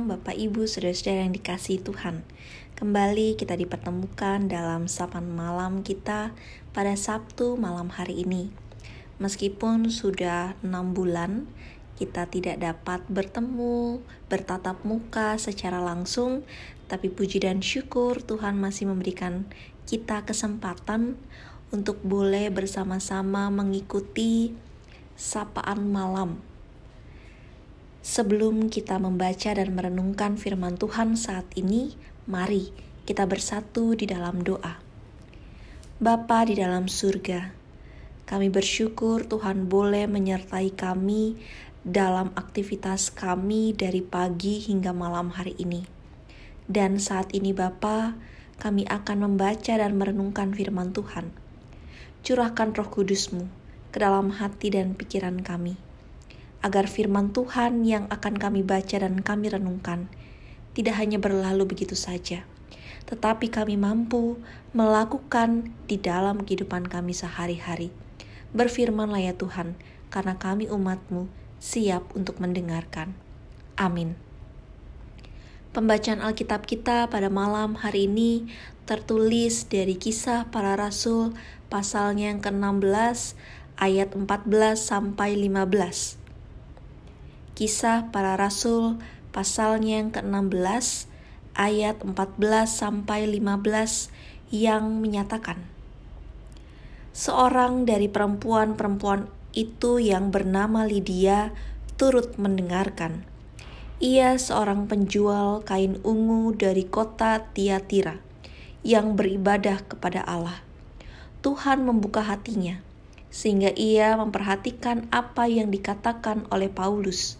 malam Bapak Ibu, saudara-saudara yang dikasih Tuhan. Kembali kita dipertemukan dalam sapan malam kita pada Sabtu malam hari ini. Meskipun sudah enam bulan, kita tidak dapat bertemu, bertatap muka secara langsung, tapi puji dan syukur Tuhan masih memberikan kita kesempatan untuk boleh bersama-sama mengikuti sapaan malam Sebelum kita membaca dan merenungkan firman Tuhan saat ini, mari kita bersatu di dalam doa. Bapa di dalam surga, kami bersyukur Tuhan boleh menyertai kami dalam aktivitas kami dari pagi hingga malam hari ini. Dan saat ini Bapa, kami akan membaca dan merenungkan firman Tuhan. Curahkan roh kudusmu ke dalam hati dan pikiran kami agar firman Tuhan yang akan kami baca dan kami renungkan tidak hanya berlalu begitu saja, tetapi kami mampu melakukan di dalam kehidupan kami sehari-hari. Berfirmanlah ya Tuhan, karena kami umatmu siap untuk mendengarkan. Amin. Pembacaan Alkitab kita pada malam hari ini tertulis dari kisah para rasul pasalnya yang ke-16 ayat 14 sampai 15 Kisah Para Rasul pasalnya yang ke-16 ayat 14 sampai 15 yang menyatakan Seorang dari perempuan-perempuan itu yang bernama Lydia turut mendengarkan. Ia seorang penjual kain ungu dari kota Tiatira yang beribadah kepada Allah. Tuhan membuka hatinya, sehingga ia memperhatikan apa yang dikatakan oleh Paulus.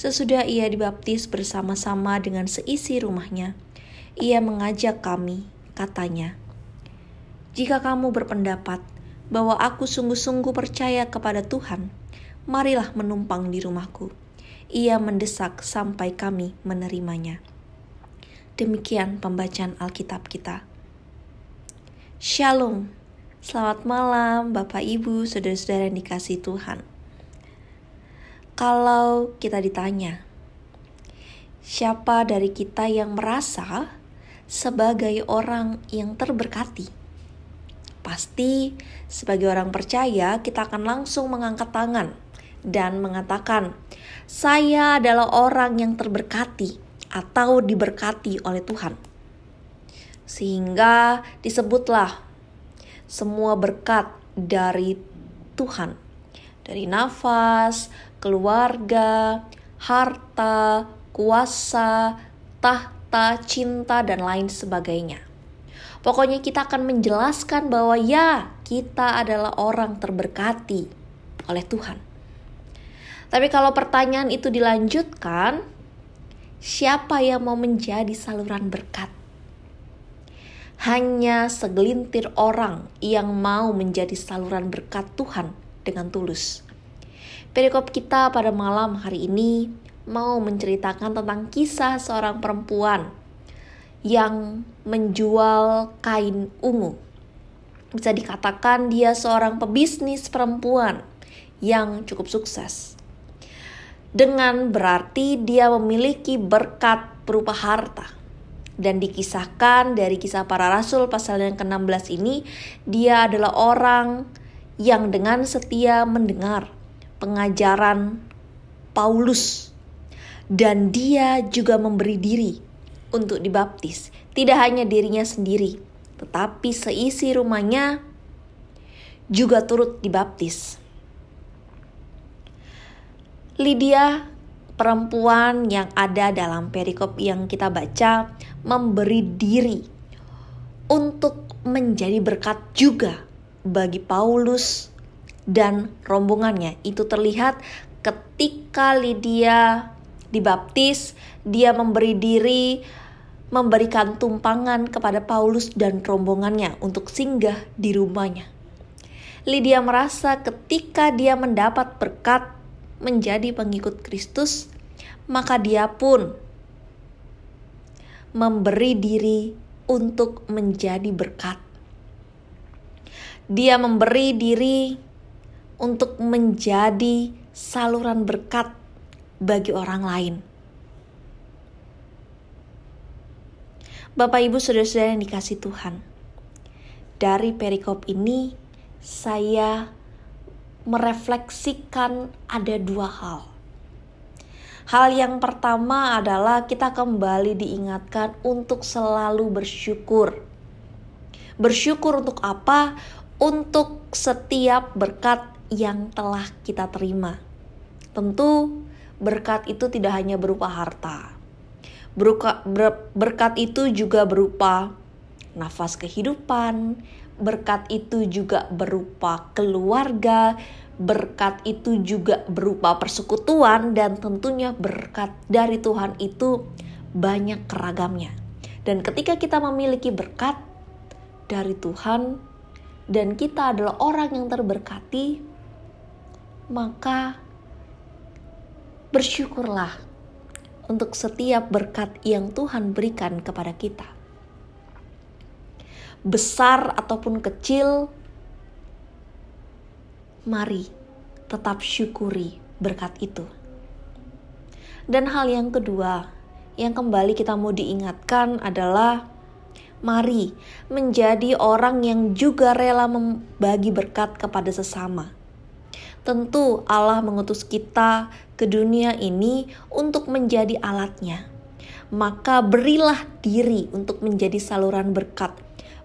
Sesudah ia dibaptis bersama-sama dengan seisi rumahnya, ia mengajak kami, katanya, "Jika kamu berpendapat bahwa aku sungguh-sungguh percaya kepada Tuhan, marilah menumpang di rumahku." Ia mendesak sampai kami menerimanya. Demikian pembacaan Alkitab kita. Shalom. Selamat malam Bapak Ibu, saudara-saudara yang dikasih Tuhan kalau kita ditanya, siapa dari kita yang merasa sebagai orang yang terberkati? Pasti, sebagai orang percaya, kita akan langsung mengangkat tangan dan mengatakan, "Saya adalah orang yang terberkati atau diberkati oleh Tuhan." Sehingga disebutlah semua berkat dari Tuhan, dari nafas, keluarga, harta, kuasa, tahta, cinta, dan lain sebagainya. Pokoknya kita akan menjelaskan bahwa ya, kita adalah orang terberkati oleh Tuhan. Tapi kalau pertanyaan itu dilanjutkan, siapa yang mau menjadi saluran berkat? Hanya segelintir orang yang mau menjadi saluran berkat Tuhan dengan tulus. Perikop kita pada malam hari ini mau menceritakan tentang kisah seorang perempuan yang menjual kain ungu. Bisa dikatakan dia seorang pebisnis perempuan yang cukup sukses. Dengan berarti dia memiliki berkat berupa harta. Dan dikisahkan dari kisah para rasul pasal yang ke-16 ini, dia adalah orang yang dengan setia mendengar pengajaran Paulus dan dia juga memberi diri untuk dibaptis, tidak hanya dirinya sendiri, tetapi seisi rumahnya juga turut dibaptis. Lydia, perempuan yang ada dalam perikop yang kita baca, memberi diri untuk menjadi berkat juga bagi Paulus dan rombongannya. Itu terlihat ketika Lydia dibaptis, dia memberi diri memberikan tumpangan kepada Paulus dan rombongannya untuk singgah di rumahnya. Lydia merasa ketika dia mendapat berkat menjadi pengikut Kristus, maka dia pun memberi diri untuk menjadi berkat. Dia memberi diri untuk menjadi saluran berkat bagi orang lain. Bapak, ibu, saudara-saudara yang dikasih Tuhan, dari perikop ini saya merefleksikan ada dua hal. Hal yang pertama adalah kita kembali diingatkan untuk selalu bersyukur. Bersyukur untuk apa? Untuk setiap berkat yang telah kita terima. Tentu, berkat itu tidak hanya berupa harta, Beruka, ber, berkat itu juga berupa nafas kehidupan, berkat itu juga berupa keluarga, berkat itu juga berupa persekutuan, dan tentunya berkat dari Tuhan itu banyak keragamnya. Dan ketika kita memiliki berkat dari Tuhan, dan kita adalah orang yang terberkati, maka bersyukurlah untuk setiap berkat yang Tuhan berikan kepada kita. Besar ataupun kecil, mari tetap syukuri berkat itu. Dan hal yang kedua yang kembali kita mau diingatkan adalah mari menjadi orang yang juga rela membagi berkat kepada sesama Tentu Allah mengutus kita ke dunia ini untuk menjadi alatnya. Maka berilah diri untuk menjadi saluran berkat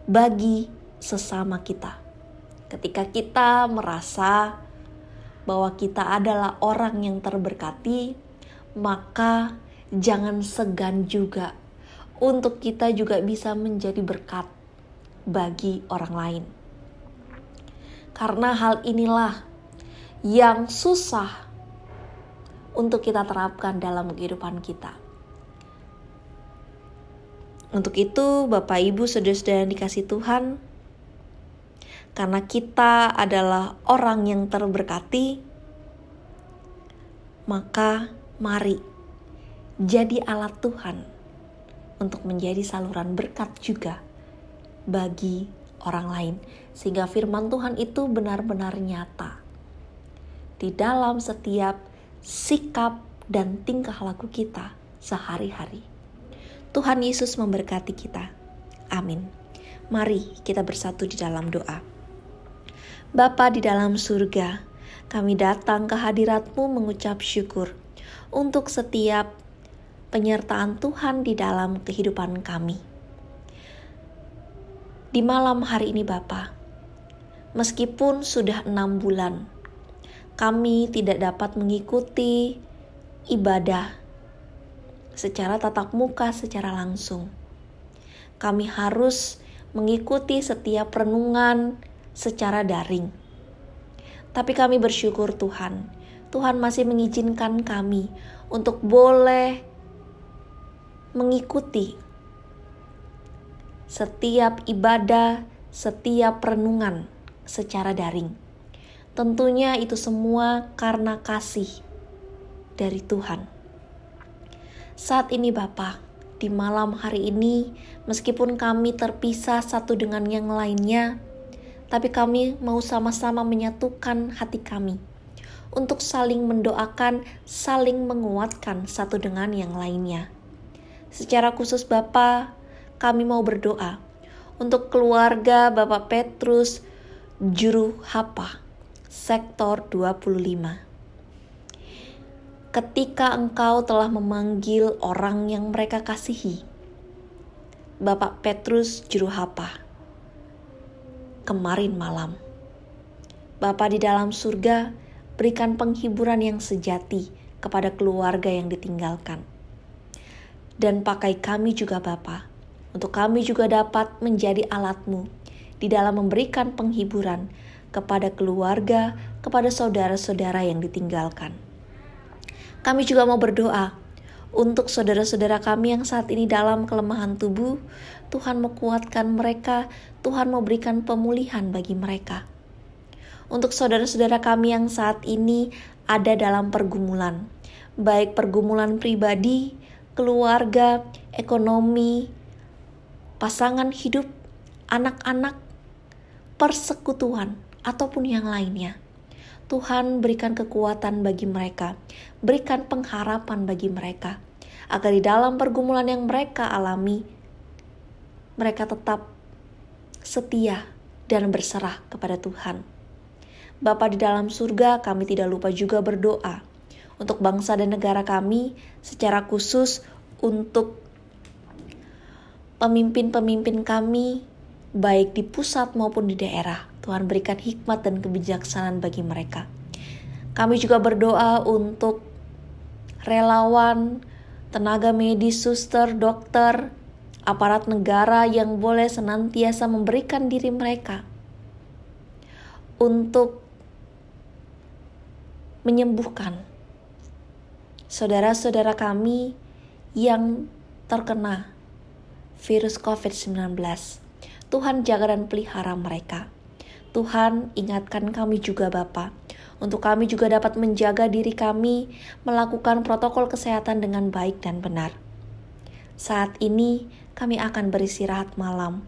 bagi sesama kita. Ketika kita merasa bahwa kita adalah orang yang terberkati, maka jangan segan juga untuk kita juga bisa menjadi berkat bagi orang lain. Karena hal inilah yang susah untuk kita terapkan dalam kehidupan kita. Untuk itu, Bapak, Ibu, saudara-saudara yang dikasih Tuhan, karena kita adalah orang yang terberkati, maka mari jadi alat Tuhan untuk menjadi saluran berkat juga bagi orang lain, sehingga firman Tuhan itu benar-benar nyata di dalam setiap sikap dan tingkah laku kita sehari-hari. Tuhan Yesus memberkati kita. Amin. Mari kita bersatu di dalam doa. Bapa di dalam surga, kami datang ke hadiratmu mengucap syukur untuk setiap penyertaan Tuhan di dalam kehidupan kami. Di malam hari ini Bapa, meskipun sudah enam bulan kami tidak dapat mengikuti ibadah secara tatap muka secara langsung. Kami harus mengikuti setiap renungan secara daring. Tapi kami bersyukur Tuhan, Tuhan masih mengizinkan kami untuk boleh mengikuti setiap ibadah, setiap renungan secara daring Tentunya itu semua karena kasih dari Tuhan. Saat ini Bapak di malam hari ini, meskipun kami terpisah satu dengan yang lainnya, tapi kami mau sama-sama menyatukan hati kami untuk saling mendoakan, saling menguatkan satu dengan yang lainnya. Secara khusus Bapak, kami mau berdoa untuk keluarga Bapak Petrus, juru hapa sektor 25 ketika engkau telah memanggil orang yang mereka kasihi. Bapak Petrus juru hapa. Kemarin malam. Bapak di dalam surga, berikan penghiburan yang sejati kepada keluarga yang ditinggalkan. Dan pakai kami juga Bapa, untuk kami juga dapat menjadi alatmu di dalam memberikan penghiburan kepada keluarga, kepada saudara-saudara yang ditinggalkan. Kami juga mau berdoa untuk saudara-saudara kami yang saat ini dalam kelemahan tubuh. Tuhan menguatkan mereka, Tuhan memberikan pemulihan bagi mereka. Untuk saudara-saudara kami yang saat ini ada dalam pergumulan, baik pergumulan pribadi, keluarga, ekonomi, pasangan hidup, anak-anak, persekutuan ataupun yang lainnya. Tuhan berikan kekuatan bagi mereka, berikan pengharapan bagi mereka, agar di dalam pergumulan yang mereka alami, mereka tetap setia dan berserah kepada Tuhan. Bapak di dalam surga, kami tidak lupa juga berdoa untuk bangsa dan negara kami, secara khusus untuk pemimpin-pemimpin kami, baik di pusat maupun di daerah Tuhan berikan hikmat dan kebijaksanaan bagi mereka. Kami juga berdoa untuk relawan, tenaga medis, suster, dokter, aparat negara yang boleh senantiasa memberikan diri mereka untuk menyembuhkan saudara-saudara kami yang terkena virus COVID-19. Tuhan jaga dan pelihara mereka. Tuhan, ingatkan kami juga Bapa, untuk kami juga dapat menjaga diri kami melakukan protokol kesehatan dengan baik dan benar. Saat ini kami akan beristirahat malam.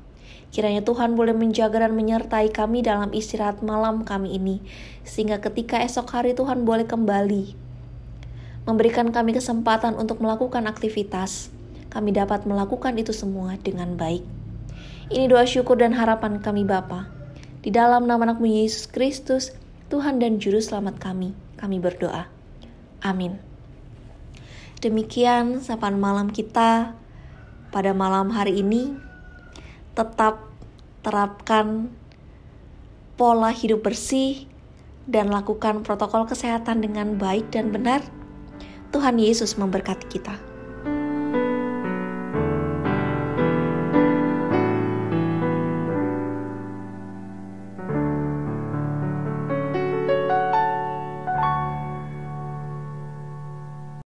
Kiranya Tuhan boleh menjaga dan menyertai kami dalam istirahat malam kami ini, sehingga ketika esok hari Tuhan boleh kembali memberikan kami kesempatan untuk melakukan aktivitas. Kami dapat melakukan itu semua dengan baik. Ini doa syukur dan harapan kami Bapa. Di dalam nama anakmu Yesus Kristus, Tuhan dan Juru Selamat kami, kami berdoa. Amin. Demikian sapaan malam kita pada malam hari ini. Tetap terapkan pola hidup bersih dan lakukan protokol kesehatan dengan baik dan benar. Tuhan Yesus memberkati kita.